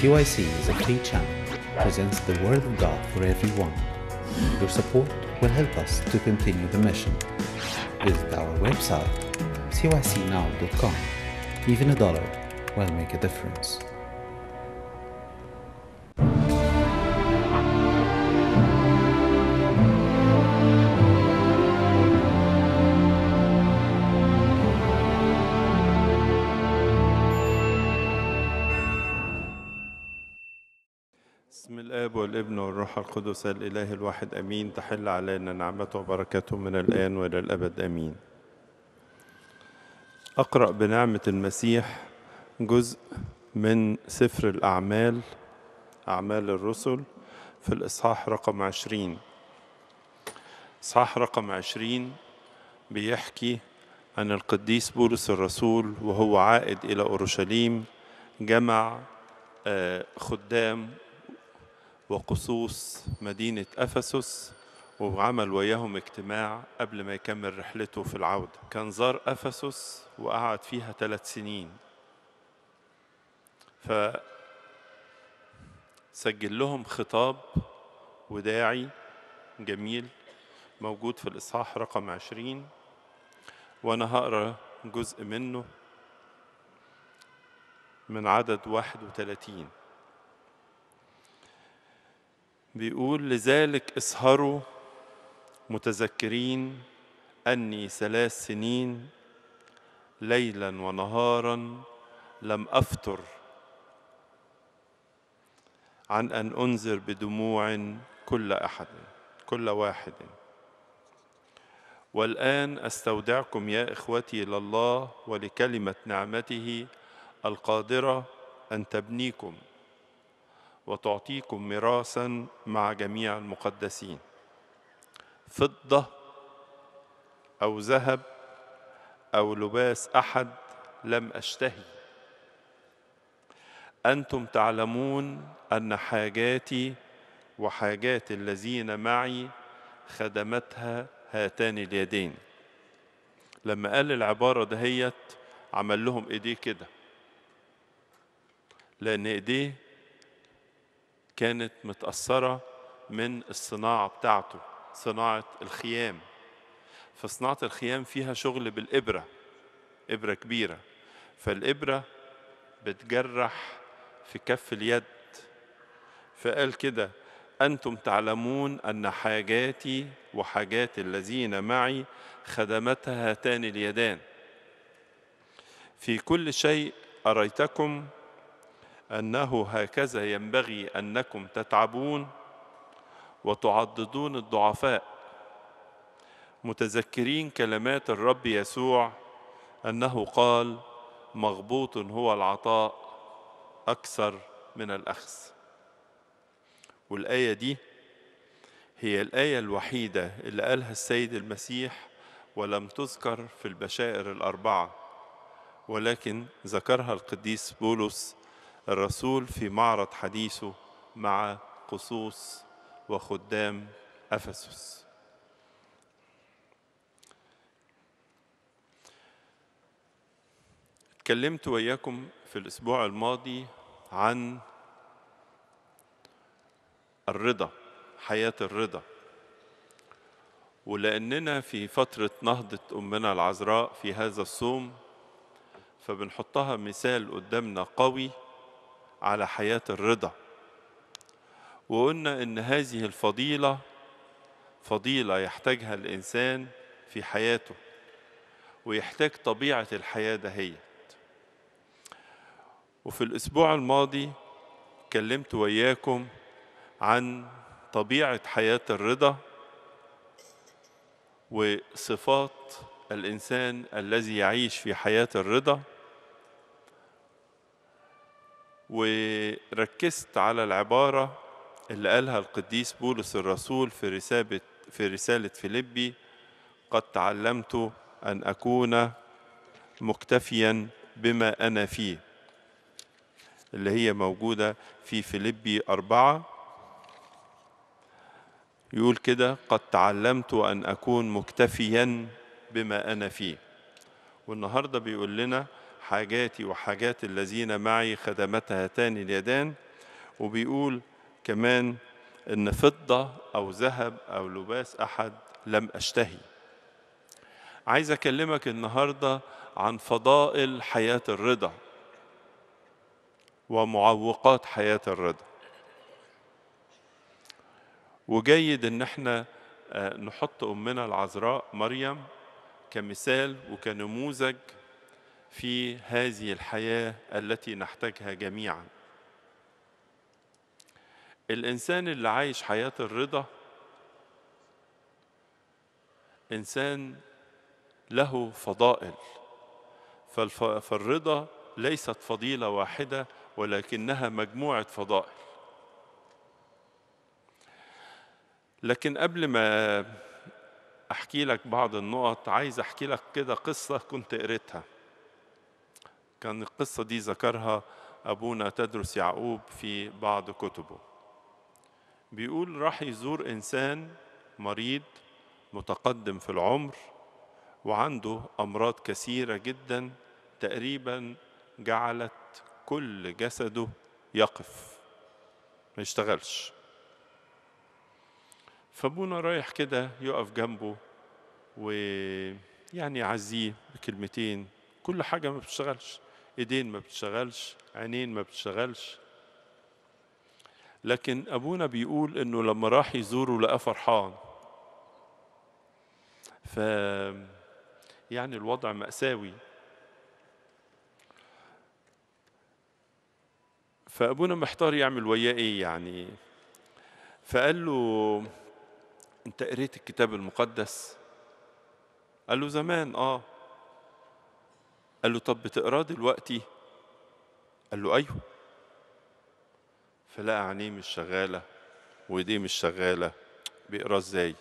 CYC is a free channel, presents the Word of God for everyone. Your support will help us to continue the mission. Visit our website, cycnow.com. Even a dollar will make a difference. الروح القدس الإله الواحد أمين تحل علينا نعمته وبركته من الآن وإلى الأبد أمين أقرأ بنعمة المسيح جزء من سفر الأعمال أعمال الرسل في الإصحاح رقم عشرين إصحاح رقم عشرين بيحكي أن القديس بولس الرسول وهو عائد إلى أورشليم جمع آه، خدام وقصوص مدينة أفسس وعمل وياهم اجتماع قبل ما يكمل رحلته في العودة كان زار أفسس وقعد فيها ثلاث سنين فسجل لهم خطاب وداعي جميل موجود في الإصحاح رقم عشرين وأنا هقرأ جزء منه من عدد واحد وثلاثين بيقول لذلك اسهروا متذكرين أني ثلاث سنين ليلا ونهارا لم أفتر عن أن أنذر بدموع كل أحد كل واحد والآن أستودعكم يا إخوتي لله ولكلمة نعمته القادرة أن تبنيكم وتعطيكم ميراثا مع جميع المقدسين فضة أو ذهب أو لباس أحد لم أشتهي أنتم تعلمون أن حاجاتي وحاجات الذين معي خدمتها هاتان اليدين لما قال العبارة دهيت عمل لهم إيديه كده لأن إيديه كانت متأثرة من الصناعة بتاعته صناعة الخيام فصناعة الخيام فيها شغل بالإبرة إبرة كبيرة فالإبرة بتجرح في كف اليد فقال كده أنتم تعلمون أن حاجاتي وحاجات الذين معي خدمتها هاتان اليدان في كل شيء أريتكم انه هكذا ينبغي انكم تتعبون وتعضدون الضعفاء متذكرين كلمات الرب يسوع انه قال مغبوط هو العطاء اكثر من الاخذ والايه دي هي الايه الوحيده اللي قالها السيد المسيح ولم تذكر في البشائر الاربعه ولكن ذكرها القديس بولس الرسول في معرض حديثه مع قصوص وخدام افسس اتكلمت وياكم في الأسبوع الماضي عن الرضا حياة الرضا ولأننا في فترة نهضة أمنا العذراء في هذا الصوم فبنحطها مثال قدامنا قوي على حياة الرضا وقلنا إن هذه الفضيلة فضيلة يحتاجها الإنسان في حياته ويحتاج طبيعة الحياة دهيت وفي الأسبوع الماضي اتكلمت وياكم عن طبيعة حياة الرضا وصفات الإنسان الذي يعيش في حياة الرضا وركزت على العبارة اللي قالها القديس بولس الرسول في رسالة في رسالة فيليبي قد تعلمت أن أكون مكتفيا بما أنا فيه اللي هي موجودة في فيليبي أربعة يقول كده قد تعلمت أن أكون مكتفيا بما أنا فيه والنهاردة بيقول لنا حاجاتي وحاجات الذين معي خدمتها هاتان اليدان وبيقول كمان ان فضه او ذهب او لباس احد لم اشتهي عايز اكلمك النهارده عن فضائل حياه الرضا ومعوقات حياه الرضا وجيد ان احنا آه، نحط امنا العذراء مريم كمثال وكنموذج في هذه الحياه التي نحتاجها جميعا الانسان اللي عايش حياه الرضا انسان له فضائل فالرضا ليست فضيله واحده ولكنها مجموعه فضائل لكن قبل ما احكي لك بعض النقط عايز احكي لك كده قصه كنت قريتها كان القصة دي ذكرها أبونا تدرس يعقوب في بعض كتبه بيقول راح يزور إنسان مريض متقدم في العمر وعنده أمراض كثيرة جدا تقريبا جعلت كل جسده يقف ما يشتغلش فابونا رايح كده يقف جنبه ويعني يعزيه بكلمتين كل حاجة ما بتشتغلش ايدين ما بتشتغلش عينين ما بتشتغلش لكن ابونا بيقول انه لما راح يزوره لقى فرحان ف يعني الوضع مأساوي فابونا محتار يعمل وياه ايه يعني فقال له انت قريت الكتاب المقدس قال له زمان اه قال له طب بتقراه دلوقتي قال له ايوه فلقى عينيه مش شغاله وايديه مش شغاله بيقراه ازاي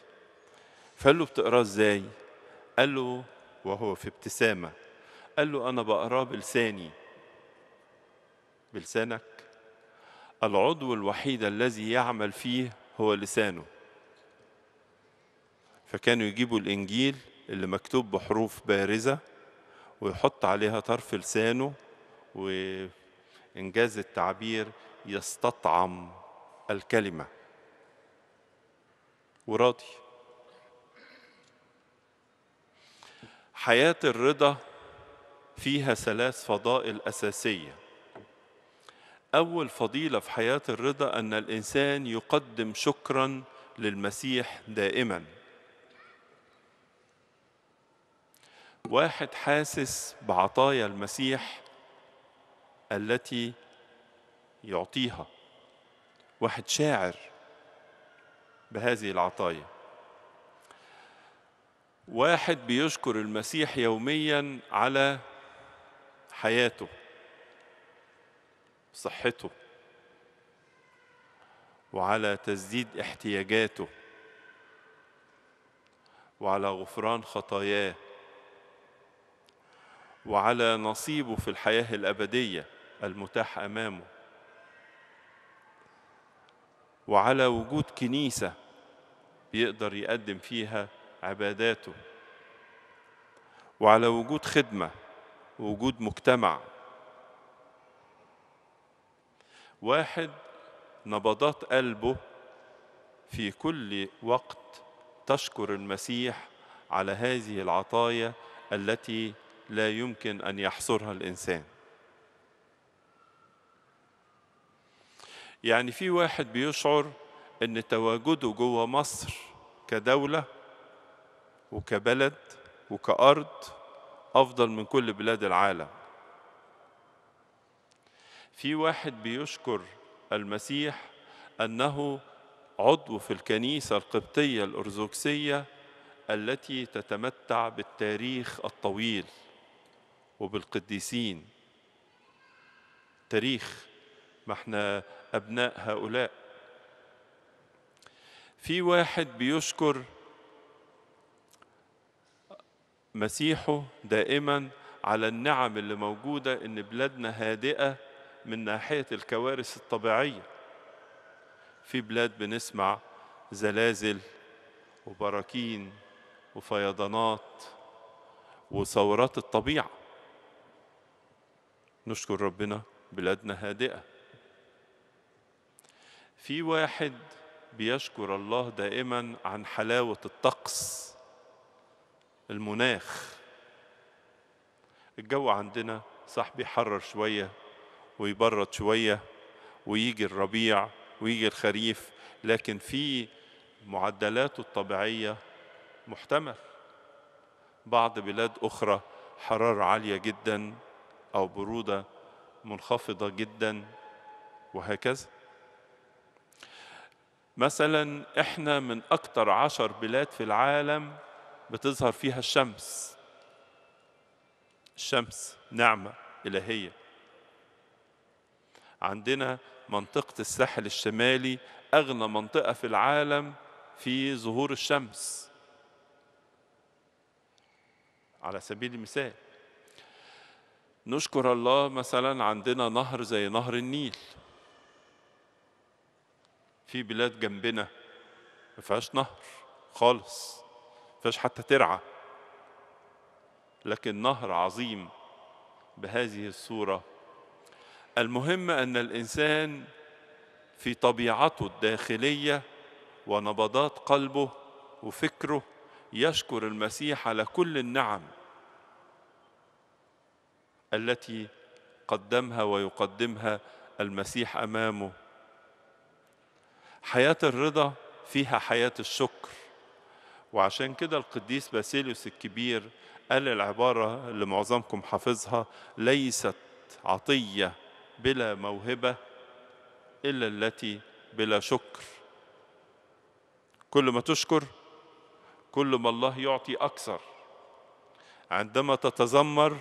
فقال له بتقراه ازاي قال له وهو في ابتسامه قال له انا بقراه بلساني بلسانك العضو الوحيد الذي يعمل فيه هو لسانه فكانوا يجيبوا الانجيل اللي مكتوب بحروف بارزه ويحط عليها طرف لسانه وإنجاز التعبير يستطعم الكلمة وراضي حياة الرضا فيها ثلاث فضائل أساسية أول فضيلة في حياة الرضا أن الإنسان يقدم شكرا للمسيح دائماً واحد حاسس بعطايا المسيح التي يعطيها واحد شاعر بهذه العطايا واحد بيشكر المسيح يوميا على حياته صحته وعلى تسديد احتياجاته وعلى غفران خطاياه وعلى نصيبه في الحياه الابديه المتاح امامه وعلى وجود كنيسه يقدر يقدم فيها عباداته وعلى وجود خدمه ووجود مجتمع واحد نبضات قلبه في كل وقت تشكر المسيح على هذه العطايا التي لا يمكن ان يحصرها الانسان يعني في واحد بيشعر ان تواجده جوه مصر كدوله وكبلد وكارض افضل من كل بلاد العالم في واحد بيشكر المسيح انه عضو في الكنيسه القبطيه الارثوذكسيه التي تتمتع بالتاريخ الطويل وبالقديسين تاريخ ما احنا أبناء هؤلاء في واحد بيشكر مسيحه دائما على النعم اللي موجودة إن بلادنا هادئة من ناحية الكوارث الطبيعية في بلاد بنسمع زلازل وبراكين وفيضانات وثورات الطبيعه نشكر ربنا بلادنا هادئة في واحد بيشكر الله دائما عن حلاوة الطقس المناخ الجو عندنا صح بيحرر شوية ويبرد شوية ويجي الربيع ويجي الخريف لكن في معدلاته الطبيعية محتمل بعض بلاد أخرى حرارة عالية جدا أو برودة منخفضة جدا وهكذا مثلا احنا من أكثر عشر بلاد في العالم بتظهر فيها الشمس الشمس نعمة إلهية عندنا منطقة الساحل الشمالي أغنى منطقة في العالم في ظهور الشمس على سبيل المثال نشكر الله مثلا عندنا نهر زي نهر النيل في بلاد جنبنا ما فيهاش نهر خالص ما فيهاش حتى ترعه لكن نهر عظيم بهذه الصوره المهم ان الانسان في طبيعته الداخليه ونبضات قلبه وفكره يشكر المسيح على كل النعم التي قدمها ويقدمها المسيح امامه حياه الرضا فيها حياه الشكر وعشان كده القديس باسيليوس الكبير قال العباره اللي معظمكم حافظها ليست عطيه بلا موهبه الا التي بلا شكر كل ما تشكر كل ما الله يعطي اكثر عندما تتذمر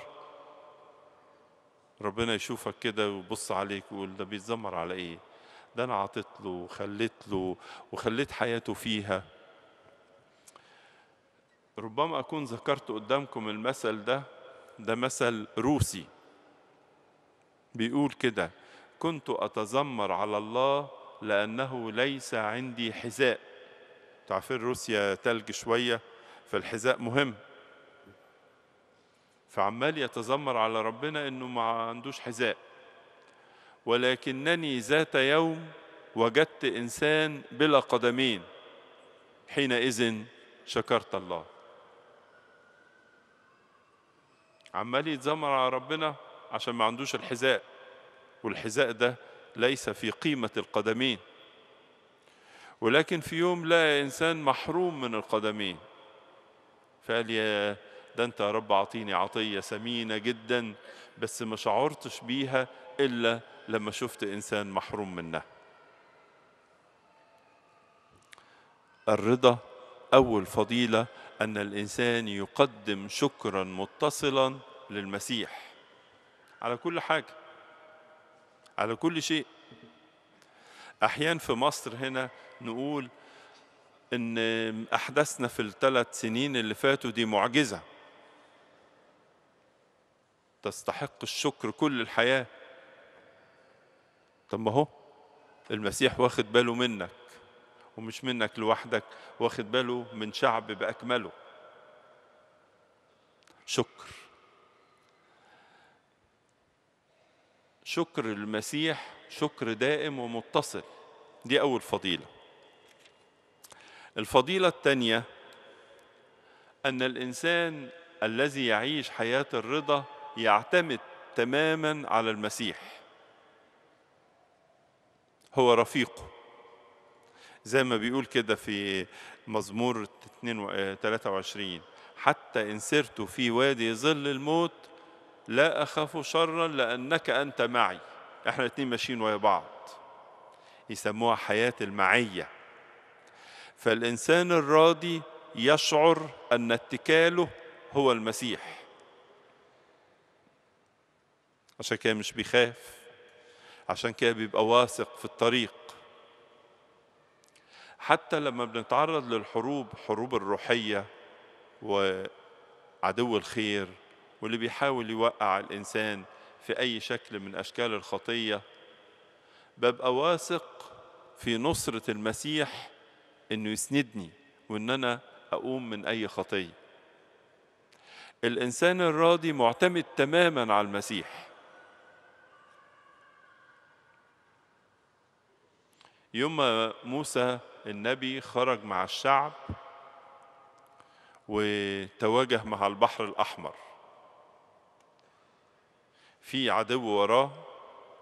ربنا يشوفك كده ويبص عليك ويقول ده بيتذمر على ايه ده انا عطيت له وخليت له وخليت حياته فيها ربما اكون ذكرت قدامكم المثل ده ده مثل روسي بيقول كده كنت اتذمر على الله لانه ليس عندي حذاء تعرفين روسيا تلج شويه فالحذاء مهم فعمال يتذمر على ربنا انه ما عندوش حذاء ولكنني ذات يوم وجدت انسان بلا قدمين حينئذ شكرت الله عمال يتذمر على ربنا عشان ما عندوش الحذاء والحذاء ده ليس في قيمة القدمين ولكن في يوم لقى إنسان محروم من القدمين فقال يا ده انت يا رب اعطيني عطيه ثمينه جدا بس ما شعرتش بيها الا لما شفت انسان محروم منها الرضا اول فضيله ان الانسان يقدم شكرا متصلا للمسيح على كل حاجه على كل شيء احيان في مصر هنا نقول ان احداثنا في الثلاث سنين اللي فاتوا دي معجزه تستحق الشكر كل الحياة طب ما هو المسيح واخد باله منك ومش منك لوحدك واخد باله من شعب بأكمله شكر شكر المسيح شكر دائم ومتصل دي أول فضيلة الفضيلة الثانية أن الإنسان الذي يعيش حياة الرضا يعتمد تماما على المسيح هو رفيقه زي ما بيقول كده في مزمور 23 آه، حتى إن سرت في وادي ظل الموت لا أخاف شرا لأنك أنت معي احنا الاتنين ماشيين ويا بعض يسموها حياة المعية فالإنسان الراضي يشعر أن اتكاله هو المسيح عشان كده مش بيخاف عشان كده بيبقى واثق في الطريق حتى لما بنتعرض للحروب حروب الروحية وعدو الخير واللي بيحاول يوقع الإنسان في أي شكل من أشكال الخطية ببقى واثق في نصرة المسيح إنه يسندني وإن أنا أقوم من أي خطية الإنسان الراضي معتمد تماما على المسيح يوم ما موسى النبي خرج مع الشعب وتواجه مع البحر الأحمر في عدو وراه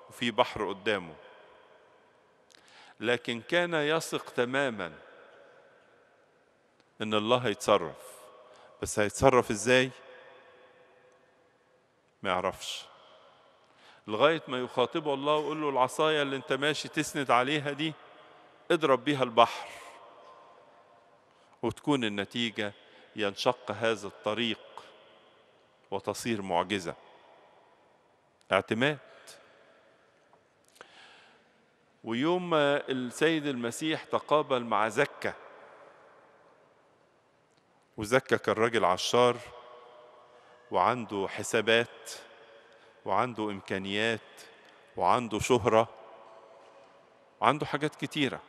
وفي بحر قدامه لكن كان يثق تماما ان الله هيتصرف بس هيتصرف ازاي ما يعرفش لغاية ما يخاطبه الله ويقول له العصاية اللي أنت ماشي تسند عليها دي اضرب بيها البحر وتكون النتيجة ينشق هذا الطريق وتصير معجزة اعتماد ويوم السيد المسيح تقابل مع زكة وزكة كان راجل عشار وعنده حسابات وعنده إمكانيات وعنده شهرة وعنده حاجات كتيرة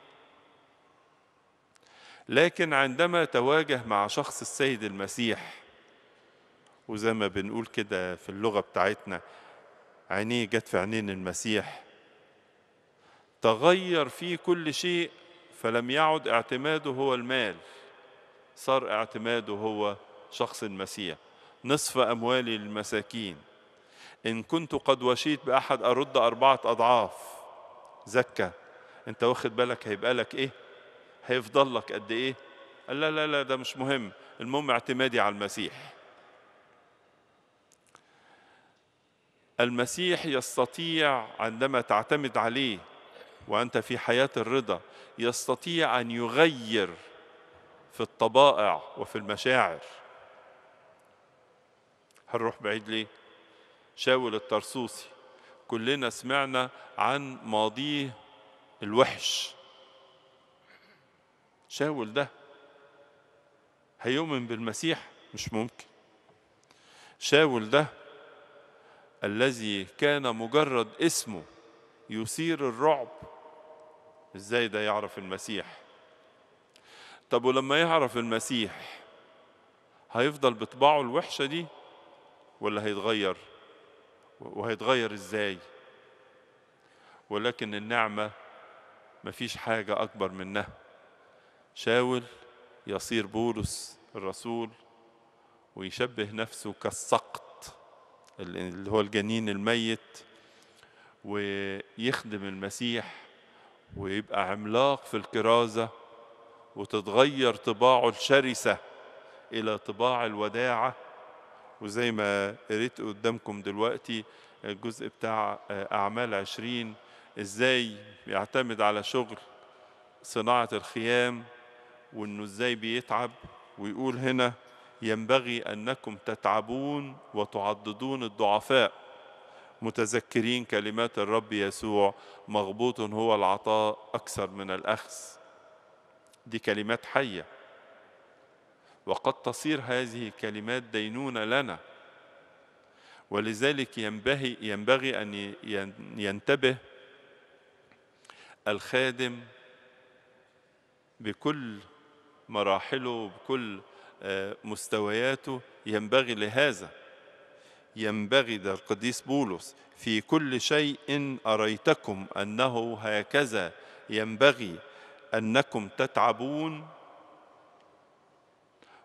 لكن عندما تواجه مع شخص السيد المسيح وزي ما بنقول كده في اللغة بتاعتنا عينيه جت في عينين المسيح تغير فيه كل شيء فلم يعد اعتماده هو المال صار اعتماده هو شخص المسيح نصف أموالي للمساكين إن كنت قد وشيت بأحد أرد أربعة أضعاف زكى أنت واخد بالك هيبقى لك إيه هيفضل لك قد إيه قال لا لا لا ده مش مهم المهم اعتمادي على المسيح المسيح يستطيع عندما تعتمد عليه وأنت في حياة الرضا يستطيع أن يغير في الطبائع وفي المشاعر هنروح بعيد ليه شاول الطرسوسي كلنا سمعنا عن ماضيه الوحش شاول ده هيؤمن بالمسيح مش ممكن شاول ده الذي كان مجرد اسمه يثير الرعب ازاي ده يعرف المسيح طب ولما يعرف المسيح هيفضل بطباعه الوحشه دي ولا هيتغير وهيتغير ازاي ولكن النعمه مفيش حاجه اكبر منها شاول يصير بولس الرسول ويشبه نفسه كالسقط اللي هو الجنين الميت ويخدم المسيح ويبقى عملاق في الكرازه وتتغير طباعه الشرسه الى طباع الوداعه وزي ما قريت قدامكم دلوقتي الجزء بتاع آه، أعمال عشرين إزاي بيعتمد على شغل صناعة الخيام وإنه إزاي بيتعب ويقول هنا ينبغي أنكم تتعبون وتعضدون الضعفاء متذكرين كلمات الرب يسوع مغبوط هو العطاء أكثر من الأخذ دي كلمات حيه وقد تصير هذه الكلمات دينونة لنا ولذلك ينبغي, ينبغي أن ينتبه الخادم بكل مراحله بكل آه، مستوياته ينبغي لهذا ينبغي ده القديس بولس في كل شيء أريتكم أنه هكذا ينبغي أنكم تتعبون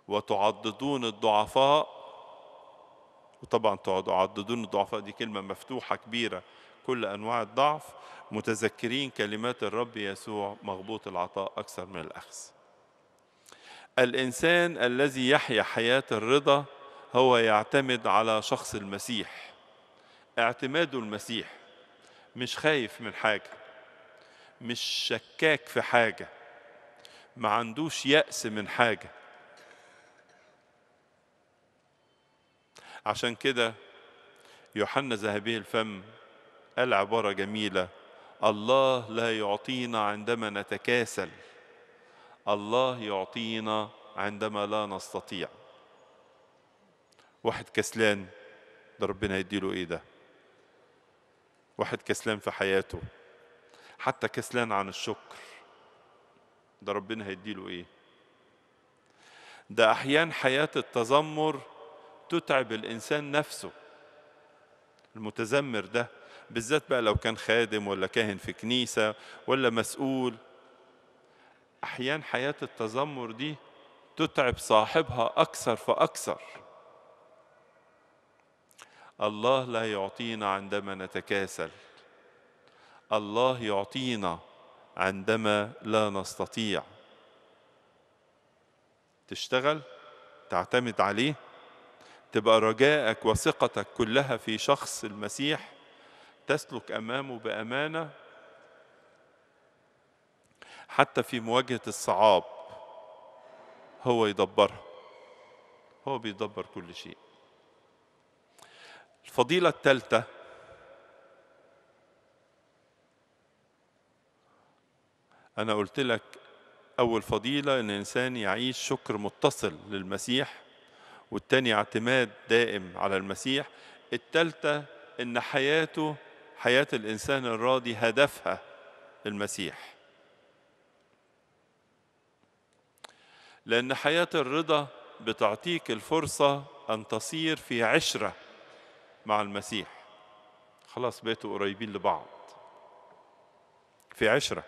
وتعضدون الضعفاء وطبعا تعضدون الضعفاء دي كلمة مفتوحة كبيرة كل أنواع الضعف متذكرين كلمات الرب يسوع مغبوط العطاء أكثر من الأخذ الإنسان الذي يحيا حياة الرضا هو يعتمد على شخص المسيح اعتماده المسيح مش خايف من حاجة مش شكاك في حاجة ما عندوش يأس من حاجة عشان كده يوحنا ذهبي الفم قال عبارة جميلة الله لا يعطينا عندما نتكاسل الله يعطينا عندما لا نستطيع واحد كسلان ده ربنا يديله ايه ده واحد كسلان في حياته حتى كسلان عن الشكر ده ربنا هيديله ايه ده احيان حياه التذمر تتعب الإنسان نفسه المتذمر ده بالذات بقى لو كان خادم ولا كاهن في كنيسة ولا مسؤول أحيان حياة التذمر دي تتعب صاحبها أكثر فأكثر الله لا يعطينا عندما نتكاسل الله يعطينا عندما لا نستطيع تشتغل تعتمد عليه تبقى رجائك وثقتك كلها في شخص المسيح تسلك امامه بامانه حتى في مواجهه الصعاب هو يدبرها هو بيدبر كل شيء الفضيله الثالثه انا قلت لك اول فضيله ان الانسان يعيش شكر متصل للمسيح والتانية اعتماد دائم على المسيح التالتة إن حياته حياة الإنسان الراضي هدفها المسيح لأن حياة الرضا بتعطيك الفرصة أن تصير في عشرة مع المسيح خلاص بيتوا قريبين لبعض في عشرة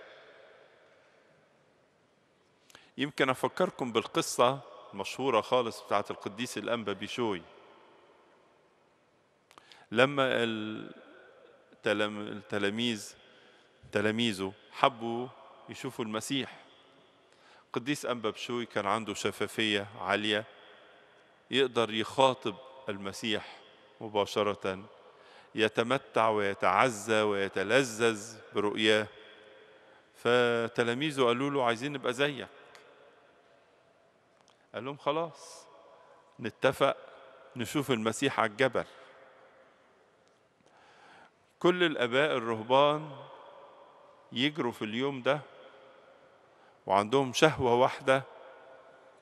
يمكن أفكركم بالقصة مشهورة خالص بتاعت القديس الأنبا بيشوي لما التلاميذ تلاميذه حبوا يشوفوا المسيح القديس أنبا بشوي كان عنده شفافية عالية يقدر يخاطب المسيح مباشرة يتمتع ويتعزى ويتلذذ برؤياه فتلاميذه قالوا له عايزين نبقى زيك قال لهم خلاص نتفق نشوف المسيح على الجبل كل الآباء الرهبان يجروا في اليوم ده وعندهم شهوة واحدة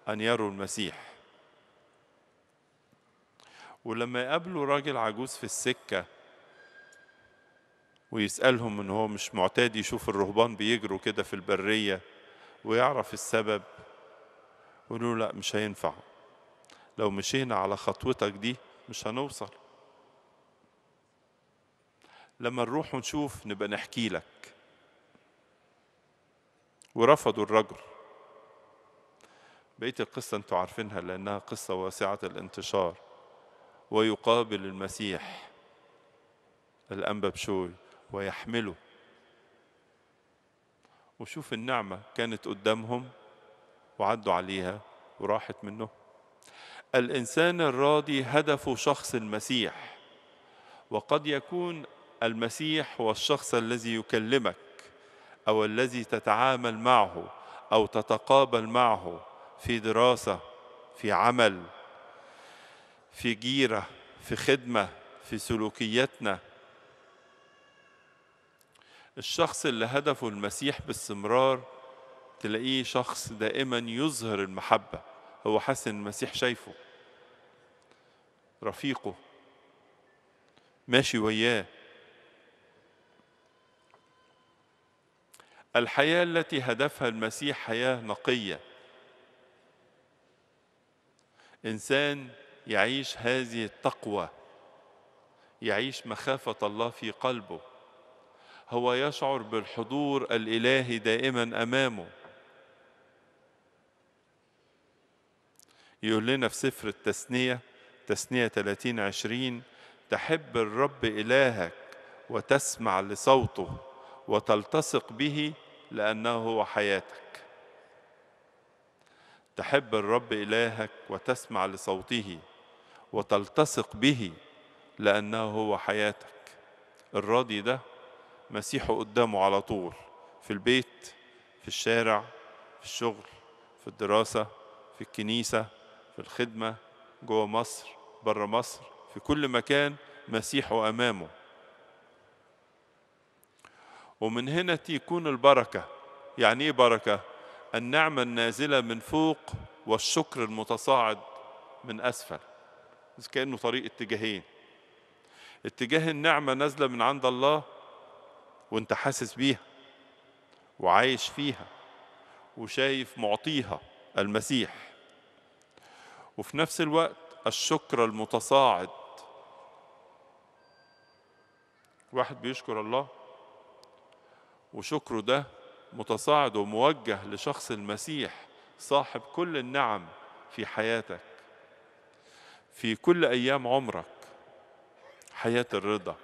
أن يروا المسيح ولما يقابلوا راجل عجوز في السكة ويسألهم إن هو مش معتاد يشوف الرهبان بيجروا كده في البرية ويعرف السبب يقولوا لا مش هينفع لو مشينا على خطوتك دي مش هنوصل لما نروح ونشوف نبقى نحكي لك ورفضوا الرجل بقيت القصه انتوا عارفينها لانها قصه واسعه الانتشار ويقابل المسيح الانبا بشوي ويحمله وشوف النعمه كانت قدامهم وعدوا عليها وراحت منه الإنسان الراضي هدفه شخص المسيح وقد يكون المسيح هو الشخص الذي يكلمك أو الذي تتعامل معه أو تتقابل معه في دراسة في عمل في جيرة في خدمة في سلوكياتنا الشخص اللي هدفه المسيح باستمرار تلاقيه شخص دائما يظهر المحبة هو حاسس إن المسيح شايفه رفيقه ماشي وياه الحياة التي هدفها المسيح حياة نقية إنسان يعيش هذه التقوى يعيش مخافة الله في قلبه هو يشعر بالحضور الإلهي دائما أمامه يقول لنا في سفر التثنية تثنية 30 20 تحب الرب إلهك وتسمع لصوته وتلتصق به لأنه هو حياتك تحب الرب إلهك وتسمع لصوته وتلتصق به لأنه هو حياتك الراضي ده مسيحه قدامه على طول في البيت في الشارع في الشغل في الدراسة في الكنيسة في الخدمة جوه مصر بره مصر في كل مكان مسيحه أمامه ومن هنا تكون البركة يعني إيه بركة؟ النعمة النازلة من فوق والشكر المتصاعد من أسفل كأنه طريق اتجاهين اتجاه النعمة نازلة من عند الله وانت حاسس بيها وعايش فيها وشايف معطيها المسيح وفي نفس الوقت الشكر المتصاعد واحد بيشكر الله وشكره ده متصاعد وموجه لشخص المسيح صاحب كل النعم في حياتك في كل ايام عمرك حياه الرضا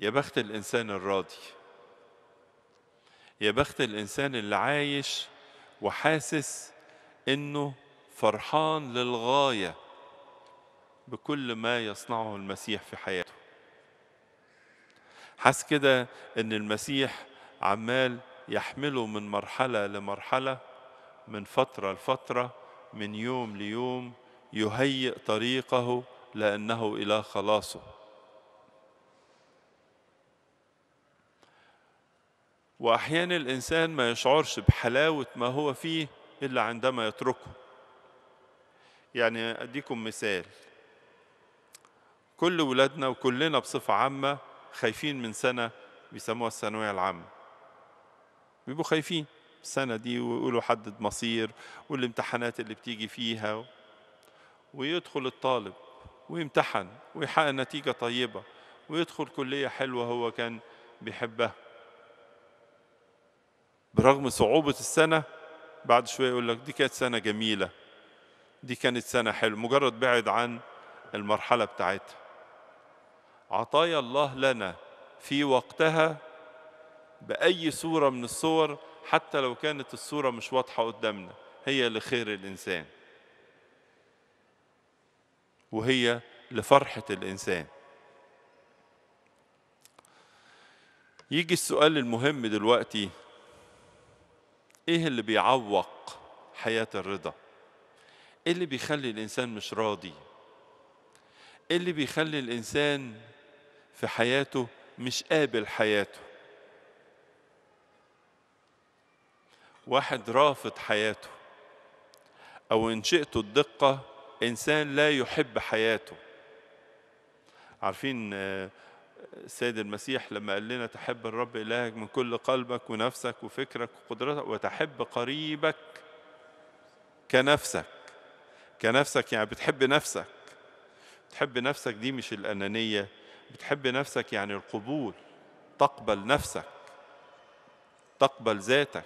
يا بخت الانسان الراضي يا بخت الانسان اللي عايش وحاسس انه فرحان للغايه بكل ما يصنعه المسيح في حياته حس كده ان المسيح عمال يحمله من مرحله لمرحله من فتره لفتره من يوم ليوم يهيئ طريقه لانه الى خلاصه واحيانا الانسان ما يشعرش بحلاوه ما هو فيه إلا عندما يتركه يعني أديكم مثال كل ولادنا وكلنا بصفة عامة خايفين من سنة بيسموها الثانوية العامة بيبقوا خايفين السنة دي ويقولوا حدد مصير والامتحانات اللي بتيجي فيها ويدخل الطالب ويمتحن ويحقق نتيجة طيبة ويدخل كلية حلوة هو كان بيحبها برغم صعوبة السنة بعد شوي يقول لك دي كانت سنة جميلة دي كانت سنة حلوة مجرد بعد عن المرحلة بتاعتها عطايا الله لنا في وقتها بأي صورة من الصور حتى لو كانت الصورة مش واضحة قدامنا هي لخير الإنسان وهي لفرحة الإنسان يجي السؤال المهم دلوقتي ايه اللي بيعوق حياه الرضا ايه اللي بيخلي الانسان مش راضي ايه اللي بيخلي الانسان في حياته مش قابل حياته واحد رافض حياته او ان شئت الدقه انسان لا يحب حياته عارفين السيد المسيح لما قال لنا تحب الرب إلهك من كل قلبك ونفسك وفكرك وقدرتك وتحب قريبك كنفسك كنفسك يعني بتحب نفسك بتحب نفسك دي مش الأنانية بتحب نفسك يعني القبول تقبل نفسك تقبل ذاتك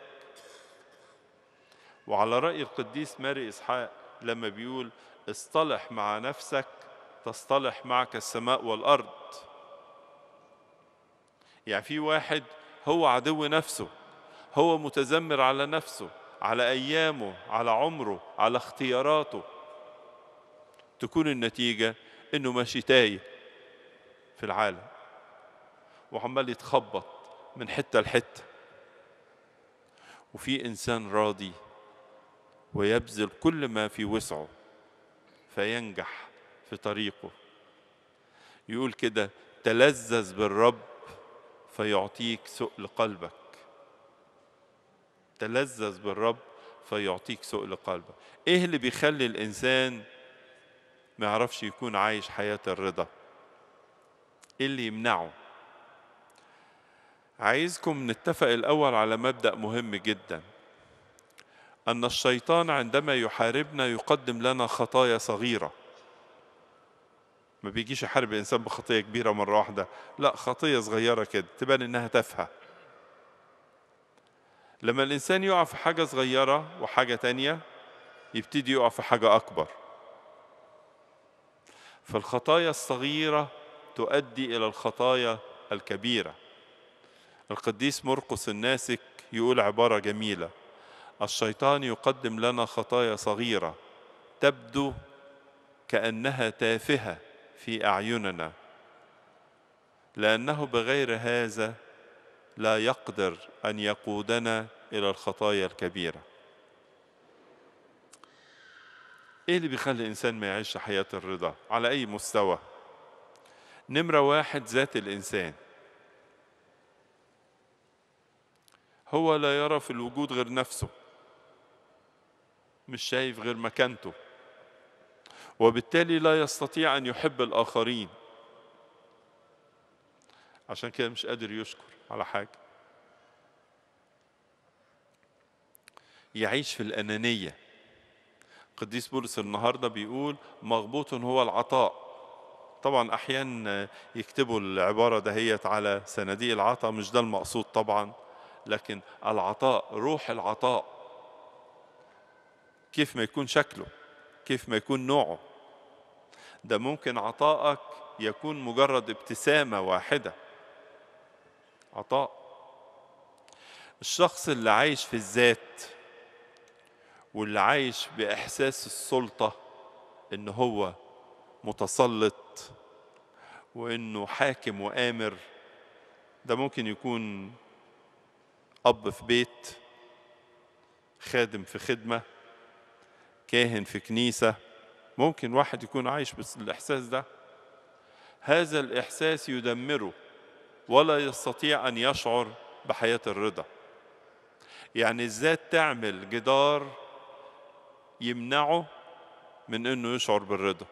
وعلى رأي القديس ماري إسحاق لما بيقول اصطلح مع نفسك تصطلح معك السماء والأرض يعني في واحد هو عدو نفسه هو متذمر على نفسه على أيامه على عمره على اختياراته تكون النتيجة إنه ماشي تايه في العالم وعمال يتخبط من حتة لحتة وفي إنسان راضي ويبذل كل ما في وسعه فينجح في طريقه يقول كده تلذذ بالرب فيعطيك سؤل قلبك تلذذ بالرب فيعطيك سؤل قلبك ايه اللي بيخلي الانسان ما يعرفش يكون عايش حياه الرضا ايه اللي يمنعه عايزكم نتفق الاول على مبدا مهم جدا ان الشيطان عندما يحاربنا يقدم لنا خطايا صغيره ما بيجيش يحارب الانسان بخطيه كبيره مره واحده لا خطيه صغيره كده تبان انها تافهه لما الانسان يقع في حاجه صغيره وحاجه تانية يبتدي يقع في حاجه اكبر فالخطايا الصغيره تؤدي الى الخطايا الكبيره القديس مرقس الناسك يقول عباره جميله الشيطان يقدم لنا خطايا صغيره تبدو كانها تافهه في أعيننا لأنه بغير هذا لا يقدر أن يقودنا إلى الخطايا الكبيرة إيه اللي بيخلي الإنسان ما يعيش حياة الرضا على أي مستوى نمرة واحد ذات الإنسان هو لا يرى في الوجود غير نفسه مش شايف غير مكانته وبالتالي لا يستطيع أن يحب الآخرين عشان كده مش قادر يشكر على حاجة يعيش في الأنانية قديس بولس النهاردة بيقول مغبوط هو العطاء طبعا أحيانا يكتبوا العبارة دهيت على صناديق العطاء مش ده المقصود طبعا لكن العطاء روح العطاء كيف ما يكون شكله كيف ما يكون نوعه ده ممكن عطائك يكون مجرد ابتسامة واحدة عطاء الشخص اللي عايش في الذات واللي عايش بإحساس السلطة إن هو متسلط وإنه حاكم وآمر ده ممكن يكون أب في بيت خادم في خدمة كاهن في كنيسة ممكن واحد يكون عايش بالإحساس ده هذا الإحساس يدمره ولا يستطيع أن يشعر بحياة الرضا يعني الذات تعمل جدار يمنعه من أنه يشعر بالرضا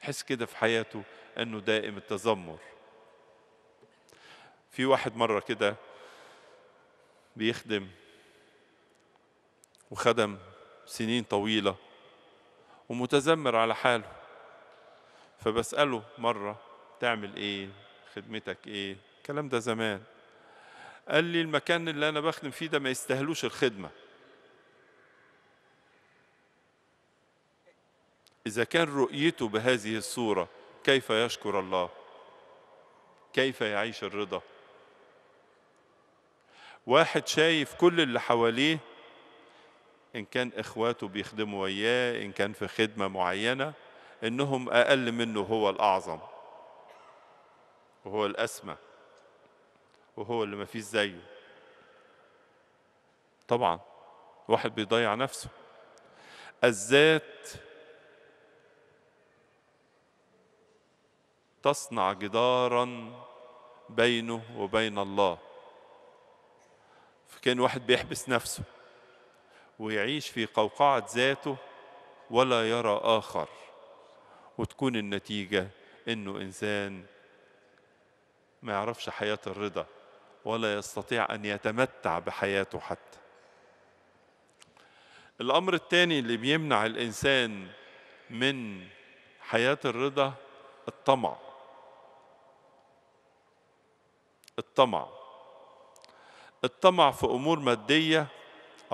حس كده في حياته أنه دائم التذمر في واحد مرة كده بيخدم وخدم سنين طويلة ومتذمر على حاله فبسأله مرة تعمل إيه خدمتك إيه الكلام ده زمان قال لي المكان اللي أنا بخدم فيه ده ما يستاهلوش الخدمة إذا كان رؤيته بهذه الصورة كيف يشكر الله كيف يعيش الرضا واحد شايف كل اللي حواليه إن كان إخواته بيخدموا وياه إن كان في خدمة معينة إنهم أقل منه هو الأعظم وهو الأسمى وهو اللي ما فيش زيه طبعا واحد بيضيع نفسه الذات تصنع جدارا بينه وبين الله فكان واحد بيحبس نفسه ويعيش في قوقعة ذاته ولا يرى آخر وتكون النتيجة إنه إنسان ما يعرفش حياة الرضا ولا يستطيع أن يتمتع بحياته حتى الأمر الثاني اللي بيمنع الإنسان من حياة الرضا الطمع الطمع الطمع في أمور مادية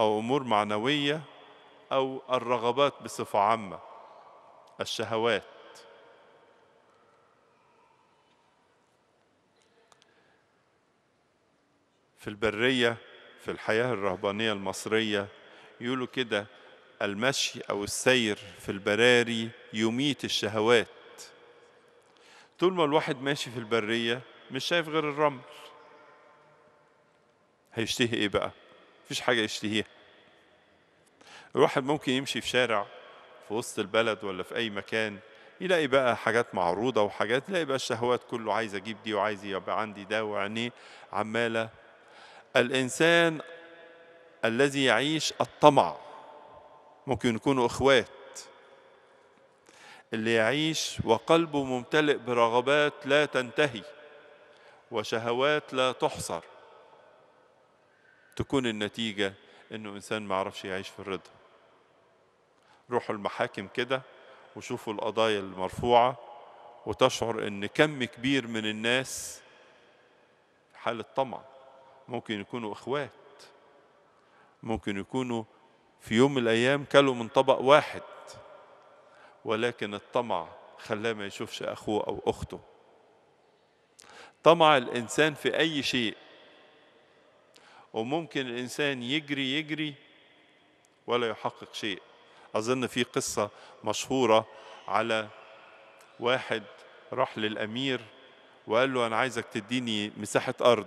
أو أمور معنوية أو الرغبات بصفة عامة الشهوات في البرية في الحياة الرهبانية المصرية يقولوا كده المشي أو السير في البراري يميت الشهوات طول ما الواحد ماشي في البرية مش شايف غير الرمل هيشتهي إيه بقى؟ فيش حاجة يشتهيها الواحد ممكن يمشي في شارع في وسط البلد ولا في أي مكان يلاقي بقى حاجات معروضة وحاجات يلاقي بقى الشهوات كله عايز أجيب دي وعايز يبقى عندي ده وعينيه عمالة الإنسان الذي يعيش الطمع ممكن يكونوا إخوات اللي يعيش وقلبه ممتلئ برغبات لا تنتهي وشهوات لا تحصر تكون النتيجة إنه إنسان ما عرفش يعيش في الرضا روحوا المحاكم كده وشوفوا القضايا المرفوعة وتشعر إن كم كبير من الناس حالة طمع ممكن يكونوا إخوات ممكن يكونوا في يوم من الأيام كلوا من طبق واحد ولكن الطمع خلاه ما يشوفش أخوه أو أخته طمع الإنسان في أي شيء وممكن الإنسان يجري يجري ولا يحقق شيء أظن في قصة مشهورة على واحد راح للأمير وقال له أنا عايزك تديني مساحة أرض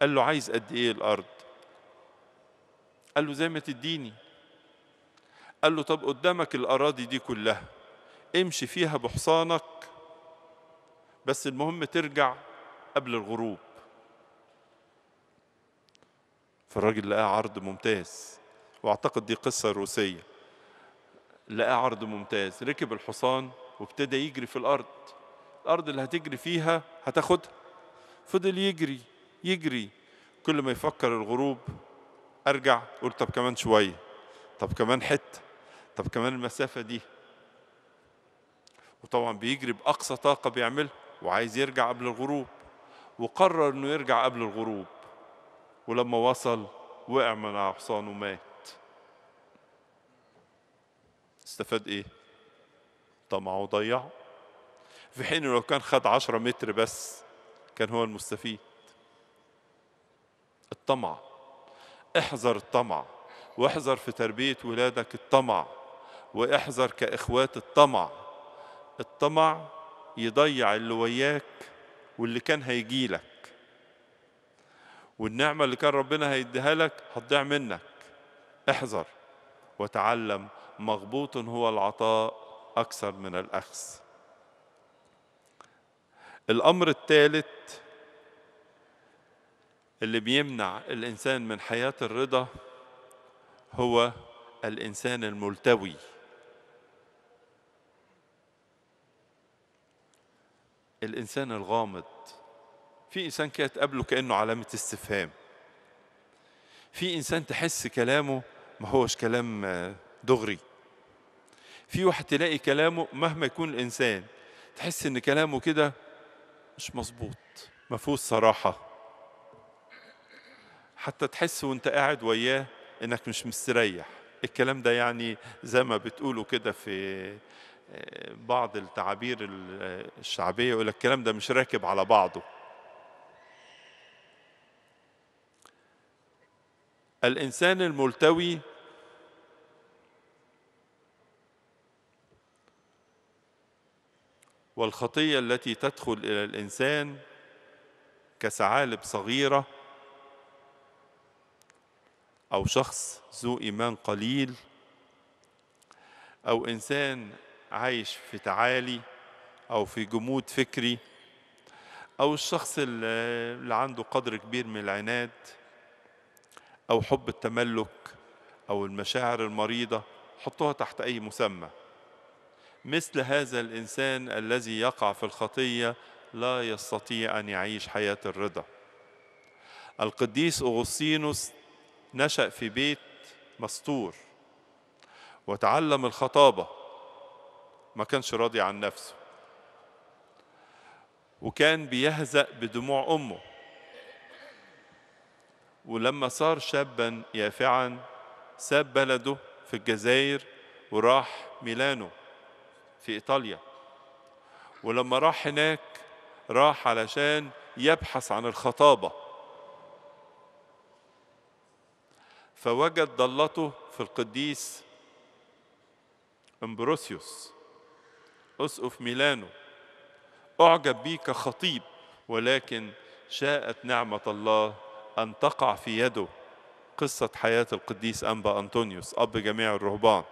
قال له عايز قد إيه الأرض قال له زي ما تديني قال له طب قدامك الأراضي دي كلها امشي فيها بحصانك بس المهم ترجع قبل الغروب فالراجل لقى عرض ممتاز واعتقد دي قصه روسيه لقى عرض ممتاز ركب الحصان وابتدى يجري في الارض الارض اللي هتجري فيها هتاخدها فضل يجري يجري كل ما يفكر الغروب ارجع اقول طب كمان شويه طب كمان حته طب كمان المسافه دي وطبعا بيجري باقصى طاقه بيعملها وعايز يرجع قبل الغروب وقرر انه يرجع قبل الغروب ولما وصل وقع من على حصانه ومات استفاد ايه؟ طمعه وضيعه. في حين لو كان خد عشرة متر بس كان هو المستفيد الطمع احذر الطمع واحذر في تربية ولادك الطمع واحذر كإخوات الطمع الطمع يضيع اللي وياك واللي كان هيجيلك والنعمة اللي كان ربنا هيديها لك هتضيع منك احذر وتعلم مغبوط هو العطاء أكثر من الأخذ الأمر الثالث اللي بيمنع الإنسان من حياة الرضا هو الإنسان الملتوي الإنسان الغامض في إنسان كده تقابله كأنه علامة استفهام في إنسان تحس كلامه ما هوش كلام آه، دغري في واحد تلاقي كلامه مهما يكون الإنسان تحس إن كلامه كده مش مظبوط ما فيهوش صراحة حتى تحس وانت قاعد وياه انك مش مستريح الكلام ده يعني زي ما بتقولوا كده في آه، بعض التعابير آه، الشعبية يقول الكلام ده مش راكب على بعضه الإنسان الملتوي والخطية التي تدخل إلى الإنسان كثعالب صغيرة أو شخص ذو إيمان قليل أو إنسان عايش في تعالي أو في جمود فكري أو الشخص اللي عنده قدر كبير من العناد أو حب التملك أو المشاعر المريضة حطوها تحت أي مسمى مثل هذا الإنسان الذي يقع في الخطية لا يستطيع أن يعيش حياة الرضا القديس أغسطينوس نشأ في بيت مستور وتعلم الخطابة ما كانش راضي عن نفسه وكان بيهزأ بدموع أمه ولما صار شابا يافعا ساب بلده في الجزائر وراح ميلانو في إيطاليا ولما راح هناك راح علشان يبحث عن الخطابة فوجد ضلته في القديس امبروسيوس أسقف ميلانو أعجب بيه كخطيب ولكن شاءت نعمة الله أن تقع في يده قصة حياة القديس أنبا أنطونيوس أب جميع الرهبان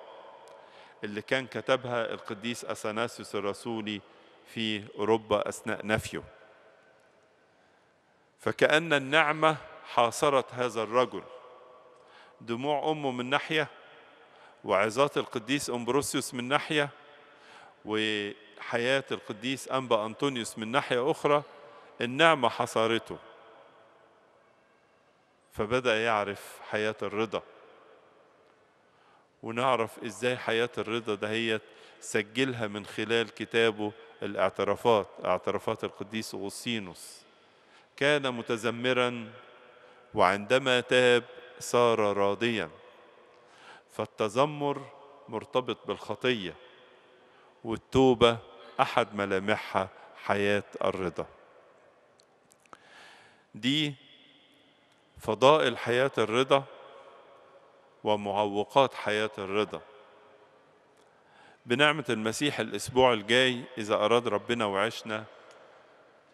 اللي كان كتبها القديس أثناسيوس الرسولي في أوروبا أثناء نفيه فكأن النعمة حاصرت هذا الرجل دموع أمه من ناحية وعظات القديس أمبروسيوس من ناحية وحياة القديس أنبا أنطونيوس من ناحية أخرى النعمة حصرته فبدأ يعرف حياة الرضا ونعرف إزاي حياة الرضا دهيت سجلها من خلال كتابه الاعترافات اعترافات القديس اوسينوس كان متذمرا وعندما تاب صار راضيا فالتذمر مرتبط بالخطية والتوبة أحد ملامحها حياة الرضا دي فضائل حياة الرضا ومعوقات حياة الرضا بنعمة المسيح الأسبوع الجاي إذا أراد ربنا وعشنا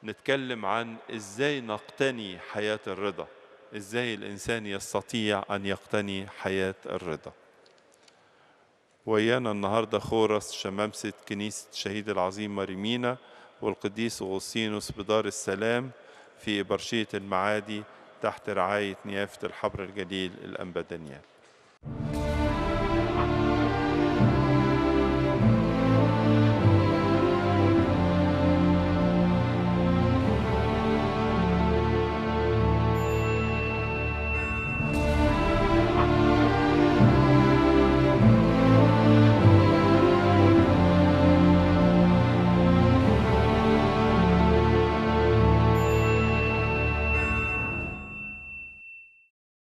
نتكلم عن إزاي نقتني حياة الرضا إزاي الإنسان يستطيع أن يقتني حياة الرضا ويانا النهاردة خورس شمامسة كنيسة الشهيد العظيم مريمينا والقديس أغسطينوس بدار السلام في إبرشية المعادي تحت رعاية نيافة الحبر الجليل الأنبا دانيال